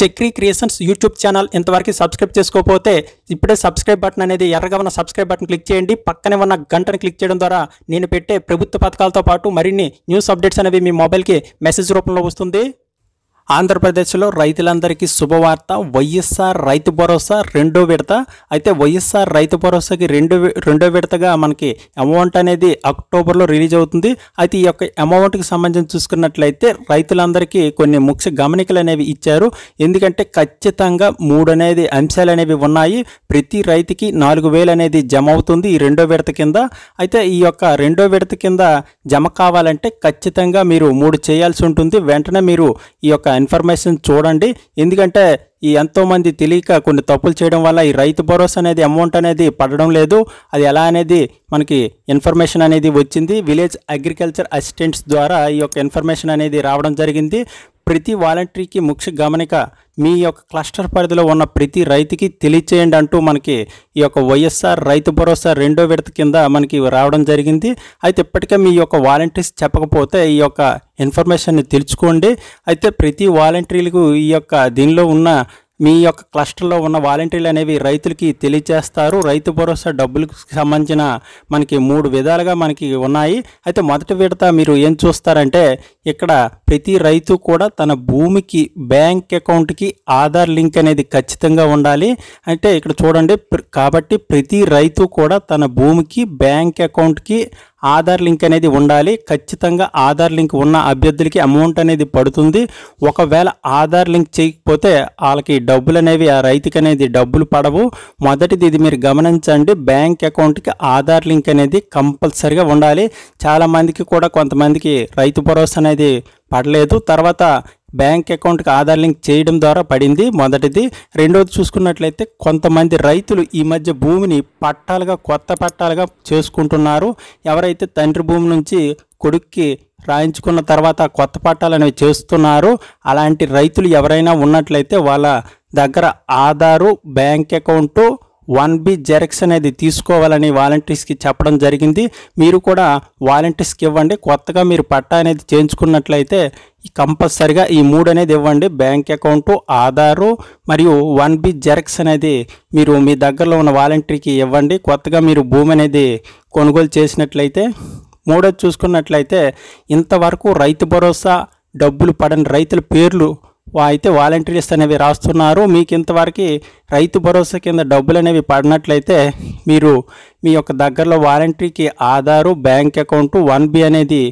Chakri creations YouTube channel ఇంతవరకు subscribe చేసుకోకపోతే ఇప్పుడే సబ్స్క్రైబ్ బటన్ అనేది ఎర్రగా ఉన్న సబ్స్క్రైబ్ బటన్ క్లిక్ చేయండి పక్కనే ఉన్న గంటను క్లిక్ చేయడం ద్వారా నేను పెట్టే ప్రభుత్వ పథకాలతో పాటు మరిన్ని న్యూస్ అప్డేట్స్ అనేవి మీ మొబైల్కి మెసేజ్ రూపంలో వస్తుంది ఆంధ్రప్రదేశ్లో రైతులందరికీ శుభవార్త వైఎస్ఆర్ రైతు భరోసా రెండో విడత అయితే వైఎస్ఆర్ రైతు భరోసాకి రెండు రెండో విడతగా మనకి అమౌంట్ అనేది అక్టోబర్లో రిలీజ్ అవుతుంది అయితే ఈ యొక్క అమౌంట్కి సంబంధించి చూసుకున్నట్లయితే రైతులందరికీ కొన్ని ముఖ్య గమనికలు అనేవి ఇచ్చారు ఎందుకంటే ఖచ్చితంగా మూడు అనేది అంశాలు అనేవి ఉన్నాయి ప్రతి రైతుకి నాలుగు వేలు అనేది జమ అవుతుంది ఈ రెండో విడత కింద అయితే ఈ యొక్క రెండో విడత కింద జమ కావాలంటే ఖచ్చితంగా మీరు మూడు చేయాల్సి ఉంటుంది వెంటనే మీరు ఈ యొక్క ఇన్ఫర్మేషన్ చూడండి ఎందుకంటే ఈ ఎంతోమంది తెలియక కొన్ని తప్పులు చేయడం వల్ల ఈ రైతు భరోసా అనేది అమౌంట్ అనేది పడడం లేదు అది ఎలా అనేది మనకి ఇన్ఫర్మేషన్ అనేది వచ్చింది విలేజ్ అగ్రికల్చర్ అసిస్టెంట్స్ ద్వారా ఈ యొక్క ఇన్ఫర్మేషన్ అనేది రావడం జరిగింది ప్రతి వాలంటరీకి ముఖ్య గమనిక మీ యొక్క క్లస్టర్ పరిధిలో ఉన్న ప్రతి రైతుకి తెలియచేయండి అంటూ మనకి ఈ యొక్క వైఎస్ఆర్ రైతు భరోసా రెండో విడత కింద మనకి రావడం జరిగింది అయితే ఇప్పటికే మీ యొక్క వాలంటీర్స్ చెప్పకపోతే ఈ యొక్క ఇన్ఫర్మేషన్ని తెలుసుకోండి అయితే ప్రతి వాలంటీర్లకు ఈ యొక్క దీనిలో ఉన్న మీ యొక్క క్లస్టర్లో ఉన్న వాలంటీర్లు అనేవి రైతులకి తెలియజేస్తారు రైతు భరోసా డబ్బులకు సంబంధించిన మనకి మూడు విధాలుగా మనకి ఉన్నాయి అయితే మొదటి విడత మీరు ఏం చూస్తారంటే ఇక్కడ ప్రతి రైతు కూడా తన భూమికి బ్యాంక్ అకౌంట్కి ఆధార్ లింక్ అనేది ఖచ్చితంగా ఉండాలి అంటే ఇక్కడ చూడండి కాబట్టి ప్రతి రైతు కూడా తన భూమికి బ్యాంక్ అకౌంట్కి ఆధార్ లింక్ అనేది ఉండాలి ఖచ్చితంగా ఆధార్ లింక్ ఉన్న అభ్యర్థులకి అమౌంట్ అనేది పడుతుంది ఒకవేళ ఆధార్ లింక్ చేయకపోతే వాళ్ళకి డబ్బులు అనేవి ఆ రైతుకి అనేది డబ్బులు పడవు మొదటిది ఇది మీరు గమనించండి బ్యాంక్ అకౌంట్కి ఆధార్ లింక్ అనేది కంపల్సరిగా ఉండాలి చాలామందికి కూడా కొంతమందికి రైతు భరోసా అనేది పడలేదు తర్వాత బ్యాంక్ అకౌంట్కి ఆధార్ లింక్ చేయడం ద్వారా పడింది మొదటిది రెండవది చూసుకున్నట్లయితే కొంతమంది రైతులు ఈ మధ్య భూమిని పట్టాలుగా కొత్త పట్టాలుగా చేసుకుంటున్నారు ఎవరైతే తండ్రి భూమి నుంచి కొడుక్కి రాయించుకున్న తర్వాత కొత్త పట్టాలు అనేవి చేస్తున్నారు అలాంటి రైతులు ఎవరైనా ఉన్నట్లయితే వాళ్ళ దగ్గర Aadhaar bank account one B xerox అనేది తీసుకోవాలని వాలంటీర్స్కి చెప్పడం జరిగింది మీరు కూడా వాలంటీర్స్కి ఇవ్వండి కొత్తగా మీరు పట్టా అనేది చేయించుకున్నట్లయితే కంపల్సరిగా ఈ మూడు అనేది ఇవ్వండి బ్యాంక్ అకౌంటు ఆధారు మరియు వన్ బి జెరక్స్ అనేది మీరు మీ దగ్గరలో ఉన్న వాలంటీర్కి ఇవ్వండి కొత్తగా మీరు భూమి అనేది కొనుగోలు చేసినట్లయితే మూడోది చూసుకున్నట్లయితే ఇంతవరకు రైతు భరోసా డబ్బులు పడని రైతుల పేర్లు అయితే వాలంటీర్స్ అనేవి రాస్తున్నారు మీకు ఇంతవరకు రైతు భరోసా కింద డబ్బులు అనేవి పడినట్లయితే మీరు మీ యొక్క దగ్గరలో వాలంటీర్కి Aadhaar bank account one B అనేది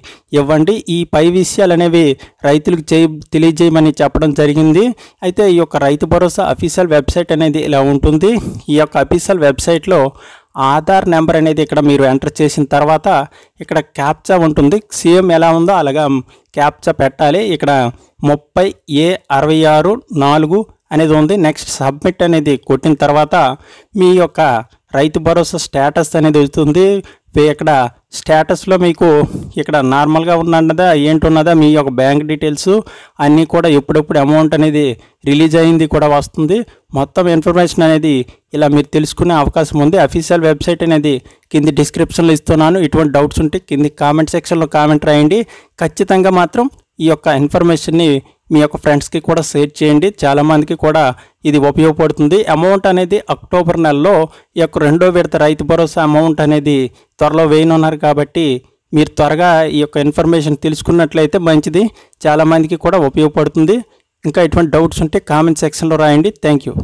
ఇవ్వండి ఈ పై విషయాలు అనేవి రైతులకు చేయి తెలియజేయమని చెప్పడం జరిగింది అయితే ఈ యొక్క రైతు భరోసా అఫీషియల్ వెబ్సైట్ అనేది ఇలా ఉంటుంది ఈ యొక్క అఫీషియల్ వెబ్సైట్లో ఆధార్ నెంబర్ అనేది ఇక్కడ మీరు ఎంటర్ చేసిన తర్వాత ఇక్కడ క్యాప్చా ఉంటుంది సీఎం ఎలా ఉందో అలాగా క్యాప్చా పెట్టాలి ఇక్కడ ముప్పై ఏ అరవై ఆరు నాలుగు అనేది ఉంది నెక్స్ట్ సబ్మిట్ అనేది కొట్టిన తర్వాత మీ యొక్క రైతు భరోసా స్టేటస్ అనేది వస్తుంది ఇక్కడ స్టేటస్లో మీకు ఇక్కడ నార్మల్గా ఉన్నదా ఉన్నదా మీ యొక్క బ్యాంక్ డీటెయిల్స్ అన్నీ కూడా ఎప్పుడెప్పుడు అమౌంట్ అనేది రిలీజ్ అయింది కూడా వస్తుంది మొత్తం ఇన్ఫర్మేషన్ అనేది ఇలా మీరు తెలుసుకునే అవకాశం ఉంది అఫీషియల్ వెబ్సైట్ అనేది కింది డిస్క్రిప్షన్లో ఇస్తున్నాను ఇటువంటి డౌట్స్ ఉంటే కింది కామెంట్ సెక్షన్లో కామెంట్ రాయండి ఖచ్చితంగా మాత్రం ఈ యొక్క ఇన్ఫర్మేషన్ని మీ యొక్క ఫ్రెండ్స్కి కూడా షేర్ చేయండి చాలామందికి కూడా ఇది ఉపయోగపడుతుంది అమౌంట్ అనేది అక్టోబర్ నెలలో ఈ యొక్క రెండో విడత రైతు భరోసా అమౌంట్ అనేది త్వరలో వేయనున్నారు కాబట్టి మీరు త్వరగా ఈ యొక్క ఇన్ఫర్మేషన్ తెలుసుకున్నట్లయితే మంచిది చాలామందికి కూడా ఉపయోగపడుతుంది ఇంకా ఎటువంటి డౌట్స్ ఉంటే కామెంట్ సెక్షన్లో రాయండి థ్యాంక్ యూ